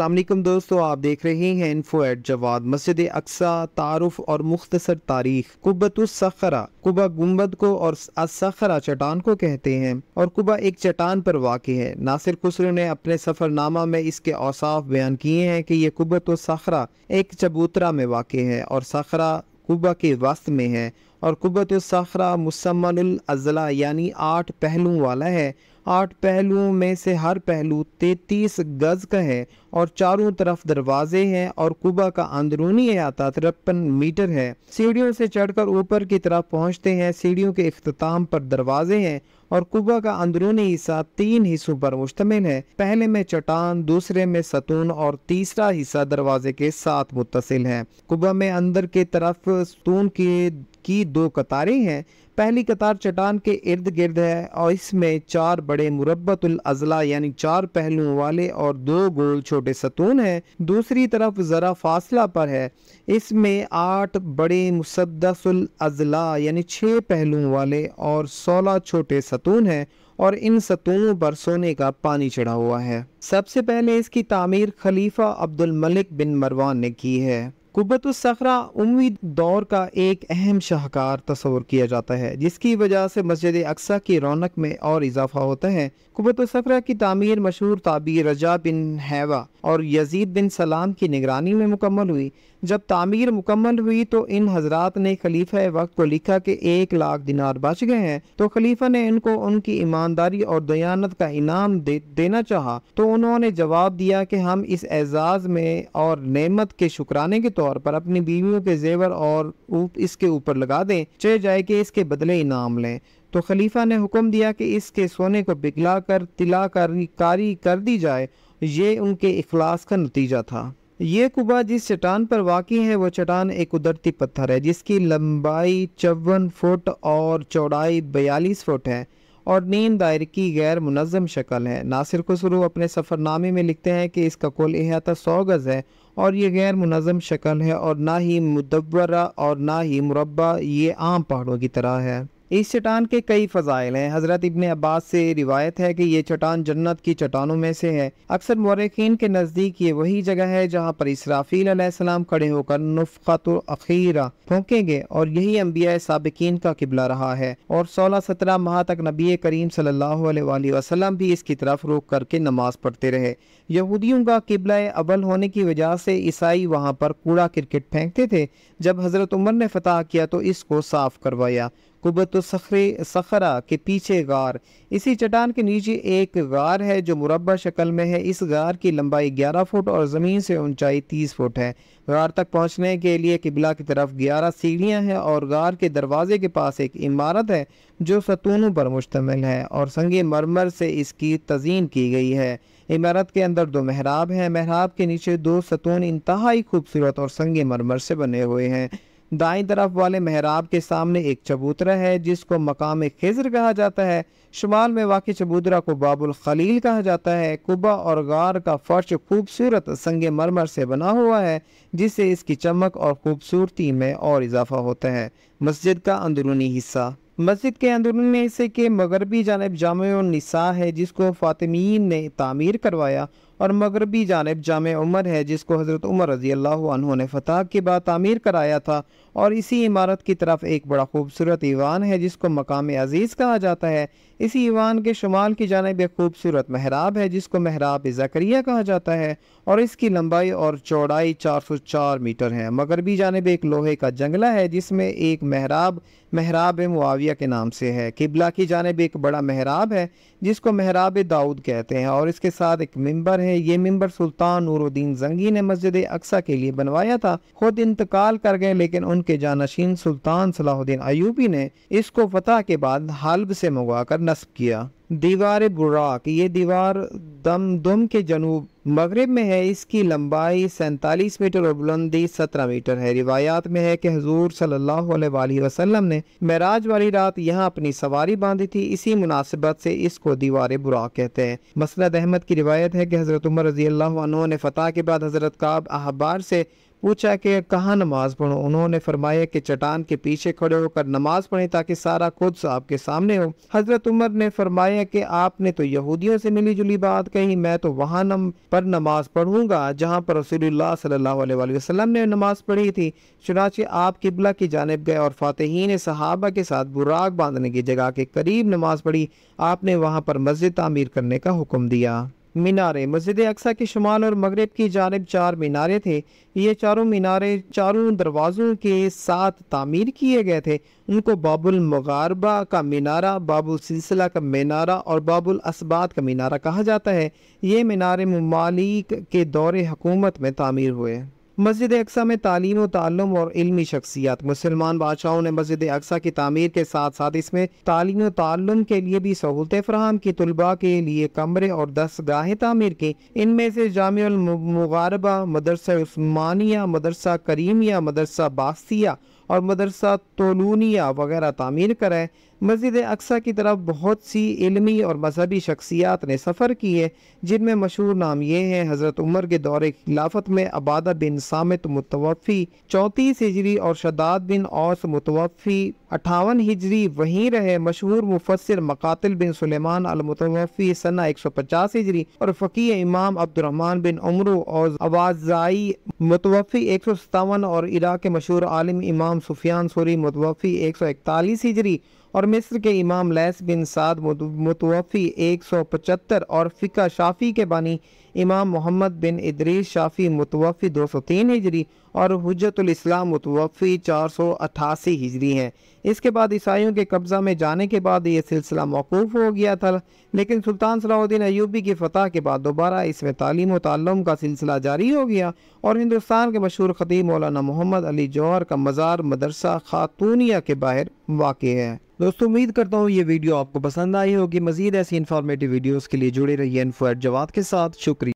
अल्लाम दोस्तों आप देख रहे हैं इन्फो एट जवाब मस्जिद अक्सा तारफ़ और मुख्तसर तारीख कुबतरा कुबा गुम्बद को और असखरा चटान को कहते हैं और कुबा एक चटान पर वाक़ है नासिर खुसर ने अपने सफ़रनामा में इसके औसाफ बयान किए हैं कि यह कुब्बतुसखरा एक चबूतरा में वाक़ है और सखरा कुबा के वस्त में है और कुब्बतुसखरा मुसमन अजला यानी आठ पहलुओं वाला है आठ पहलुओं में से हर पहलू तैतीस गज का है और चारों तरफ दरवाजे हैं और कुबा का अंदरूनी अहाता तिरपन मीटर है सीढ़ियों से चढ़कर ऊपर की तरफ पहुंचते हैं सीढ़ियों के अख्ताम पर दरवाजे हैं और कुबा का अंदरूनी हिस्सा तीन हिस्सों पर मुश्तमिल है पहले में चट्टान दूसरे में सतून और तीसरा हिस्सा दरवाजे के साथ मुतसिल है कुबा में अंदर के तरफ सतून के की दो कतारें हैं पहली कतार चट्टान के इर्द गिर्द है और इसमें चार बड़े मुरबतुल अजला यानी चार पहलुओं वाले और दो गोल छोटे सतून हैं दूसरी तरफ ज़रा फासला पर है इसमें आठ बड़े मुसदसुल अजला यानी छह पहलुओं वाले और सोलह छोटे सतून सतून है और इन सतूनों पर सोने का पानी चढ़ा हुआ है सबसे पहले इसकी तामीर खलीफा अब्दुल मलिक बिन मरवान ने की है सखरा उम्मीद दौर का एक अहम शाहकार तस्वर किया जाता है जिसकी वजह से मस्जिद अक्सा की रौनक में और इजाफा होता है सखरा की तामीर मशहूर ताबी रजा बिन हैवा और यजीद बिन सलाम की निगरानी में मुकम्मल हुई जब तामीर मुकम्मल हुई तो इन हजरात ने खलीफा वक्त को लिखा कि एक लाख दिनार बच गए हैं तो खलीफा ने इनको उनकी ईमानदारी और दयानत का इनाम दे, देना चाहा तो उन्होंने जवाब दिया कि हम इस एजाज में और नेमत के शुक्राने के तौर पर अपनी बीवियों के जेवर और इसके ऊपर लगा दें चले जाए कि इसके बदले इनाम लें तो खलीफा ने हुक्म दिया कि इसके सोने को पिघला कर तिला कारी कर दी जाए ये उनके अखलास का नतीजा था ये कुबा जिस चट्टान पर वाकई है वह चट्टान एक कुदरती पत्थर है जिसकी लंबाई चौवन फुट और चौड़ाई बयालीस फुट है और नीम दायर की गैर मुनम शक्ल है नासिर खसरू अपने सफ़रनामे में लिखते हैं कि इसका कुल अहाता सौ गज़ है और ये गैर मुनम शक्ल है और ना ही मुदवरा और ना ही मुरबा ये आम पहाड़ों की तरह है इस चट्टान के कई फ़जाइल हैं हज़रत इबन अब्बास से रिवायत है कि ये चट्टान जन्नत की चट्टानों में से है अक्सर मौरखीन के नज़दीक ये वही जगह है जहाँ पर इसराफ़ील खड़े होकर नुफ़त अखीरा और यही अम्बिया सबकिन का किबला रहा है और सोलह सत्रह माह तक नबी करीम सल्ला भी इसकी तरफ रोक करके नमाज पढ़ते रहे यहूदियों का किबला अव्वल होने की वजह से ईसाई वहाँ पर कूड़ा क्रिकेट फेंकते थे जब हज़रत उमर ने फतह किया तो इसको साफ़ करवाया कुबत सखरे सखरा के पीछे गार इसी चट्टान के नीचे एक गार है जो मुरबा शक्ल में है इस गार की लंबाई 11 फुट और ज़मीन से ऊंचाई 30 फुट है गार तक पहुंचने के लिए किबला की तरफ 11 सीढ़ियां हैं और गार के दरवाजे के पास एक इमारत है जो सतूनों पर मुश्तमिल है और संगे मरमर से इसकी तजीन की गई है इमारत के अंदर दो महराब हैं महराब के नीचे दो सतून इंतहाई खूबसूरत और संगे मरमर से बने हुए हैं दाई तरफ वाले मेहराब के सामने एक चबूतरा है जिसको मकाम खिजर कहा जाता है शुमाल में वाकई चबूतरा को बाबुल खलील कहा जाता है कुबा और गार का फर्श खूबसूरत संग मरमर से बना हुआ है जिससे इसकी चमक और खूबसूरती में और इजाफा होता है मस्जिद का अंदरूनी हिस्सा मस्जिद के अंदरूनी हिस्से के मगरबी जानब जाम निसा है जिसको फातिमीन ने तामीर करवाया और मगरबी जानब जाम उमर है जिसको हज़रत उमर रज़ी अल्लाह ने फतह के बाद तमीर कराया था और इसी इमारत की तरफ एक बड़ा खूबसूरत ईवान है जिसको मकाम अजीज़ कहा जाता है इसी ईवान के शुमाल की जानब एक खूबसूरत महराब है जिसको महराब जकरिया कहा जाता है और इसकी लंबाई और चौड़ाई चार सौ चार मीटर है मगरबी जानब एक लोहे का जंगला है जिसमें एक महराब महराब मुआविया के नाम से है किबला की जानब एक बड़ा महराब है जिसको महराब दाऊद कहते हैं और इसके साथ एक मंबर है है ये मेम्बर सुल्तान नूरुद्दीन जंगी ने मस्जिद अक्सा के लिए बनवाया था खुद इंतकाल कर गए लेकिन उनके जानशीन सुल्तान सलाहुद्दीन अयूबी ने इसको फतह के बाद हल्ब से मंगवा कर नस्ब किया दीवार बुराक ये दीवार दमदम के जनूब मगरब में है इसकी लंबाई सैंतालीस मीटर और बुलंदी सत्रह मीटर है रिवायात में है कि हजूर सल्लल्लाहु वसलम ने महराज वाली रात यहाँ अपनी सवारी बांधी थी इसी मुनासिबत से इसको दीवार बुराक कहते हैं मसरत अहमद की रिवायत है कि हज़रत उमर रजी अल्लाह ने फतेह के बाद हज़रत काब अहबार से पूछा कि कहाँ नमाज पढ़ो उन्होंने फरमाया कि चट्टान के पीछे खड़े होकर नमाज पढ़े ताकि सारा खुद आपके सामने हो हजरत उमर ने फरमाया कि आपने तो यहूदियों से मिली जुली बात कही मैं तो वहाँ नम पर नमाज पढ़ूंगा जहाँ पर रसोल्ला ने नमाज पढ़ी थी चुनाचे आप किबला की जानब गए और फातेहीन सहाबा के साथ बुराक बांधने की जगह के करीब नमाज पढ़ी आपने वहाँ पर मस्जिद तमीर करने का हुक्म दिया मीनारे मस्जिद अक्सा के शुमाल और मगरब की जानब चार मीनारे थे ये चारों मीनारे चारों दरवाज़ों के साथ तामीर किए गए थे उनको बाबुल मगारबा का मीनारा बाबुल सिलसिला का मीनारा और बाबुल इसबात का मीनारा कहा जाता है ये मीनारे ममालिक के दौरे हकूमत में तामीर हुए मस्जिद अक्सा में तालीम तालम और इलमी शख्सियात मुसलमान बादशाहों ने मस्जिद अक्सा की तमीर के साथ साथ इसमें तालीम तालम के लिए भी सहूलतें फ्राहम की तलबा के लिए कमरे और दस गाहें तमीर के इनमें से जामगारबा मदरसा उस्मानिया मदरसा करीमिया मदरसा बासिया और मदरसा तोलूनिया वगैरह तमीर कराए मस्जिद अक्सा की तरफ बहुत सी इलमी और मजहबी शख्सियात ने सफ़र किए जिनमें मशहूर नाम ये हैं हज़रत उमर के दौरे खिलाफत में अबादा बिन सामित मुतवफ़ी चौंतीस हिजरी और शदाद बिन औस मुतवफ़ी अठावन हिजरी वहीं रहे मशहूर मुफसर मकातिल बिन सलेमान अलमतवफ़ी सना एक सौ पचास हिजरी और फ़कीह इमाम अब्दुलरहमान बिन उमरू और आवाजाई मुतवफ़ी एक सौ सतावन और इराक के मशहूर आलिम इमाम सुफियान सूरी मुतवफ़ी एक सौ इकतालीस हिजरी और मिस्र के इमाम लैस बिन साद मुतवफ़ी एक सौ पचहत्तर और फ़िका शाफ़ी के बानी इमाम मोहम्मद बिन इदरीस शाफ़ी मुतवफ़ी दो सौ तीन हिजरी और इस्लाम मुतवफ़ी चार सौ अट्ठासी हिजरी हैं इसके बाद ईसाइयों के कब्ज़ा में जाने के बाद ये सिलसिला मौकूफ़ हो गया था लेकिन सुल्तान सलाउद्दीन अयूबी की फ़तह के बाद दोबारा इसमें तालीम तम का सिलसिला जारी हो गया और हिंदुस्तान के मशहूर खदीम मौलाना मोहम्मद अली जौहर का मज़ार मदरसा खातूनिया के बाहर वाक़ है दोस्तों उम्मीद करता हूँ ये वीडियो आपको पसंद आई होगी मज़ीद ऐसी इन्फॉर्मेटिव वीडियोज़ के लिए जुड़े रहिए इन्फो जवाब के साथ शुक्रिया